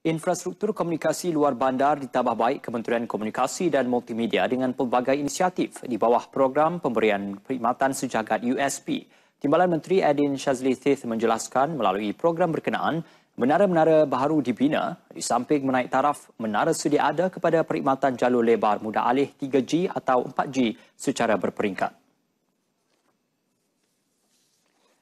Infrastruktur komunikasi luar bandar ditambah baik Kementerian Komunikasi dan Multimedia dengan pelbagai inisiatif di bawah program pemberian perkhidmatan sejagat USP. Timbalan Menteri Adin Shazli Thith menjelaskan melalui program berkenaan, menara-menara baru dibina di samping menaik taraf menara sedia ada kepada perkhidmatan jalur lebar muda alih 3G atau 4G secara berperingkat.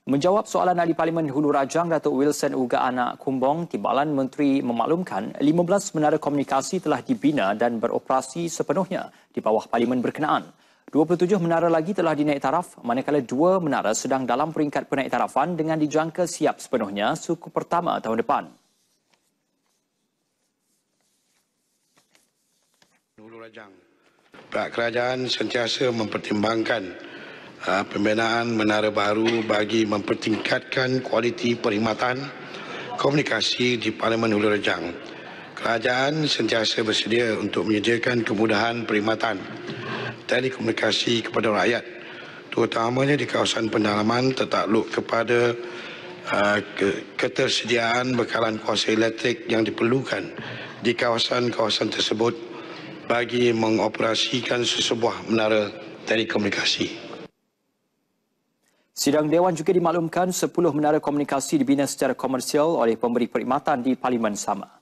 Menjawab soalan ahli Parlimen Hulu Rajang Datuk Wilson Uga Anak Kumbong, Timbalan Menteri memaklumkan 15 menara komunikasi telah dibina dan beroperasi sepenuhnya di bawah Parlimen berkenaan. 27 menara lagi telah dinaik taraf, manakala dua menara sedang dalam peringkat penaik tarafan dengan dijangka siap sepenuhnya suku pertama tahun depan. Hulu Rajang. Pak Kerajaan sentiasa mempertimbangkan Ha, pembinaan menara baru bagi mempertingkatkan kualiti perkhidmatan komunikasi di Parlimen Hulu Rejang. Kerajaan sentiasa bersedia untuk menyediakan kemudahan perkhidmatan telekomunikasi kepada rakyat terutamanya di kawasan pendalaman tertakluk kepada uh, ke, ketersediaan bekalan kuasa elektrik yang diperlukan di kawasan-kawasan tersebut bagi mengoperasikan sesebuah menara telekomunikasi. Sidang Dewan juga dimaklumkan 10 menara komunikasi dibina secara komersial oleh pemberi perkhidmatan di Parlimen Sama.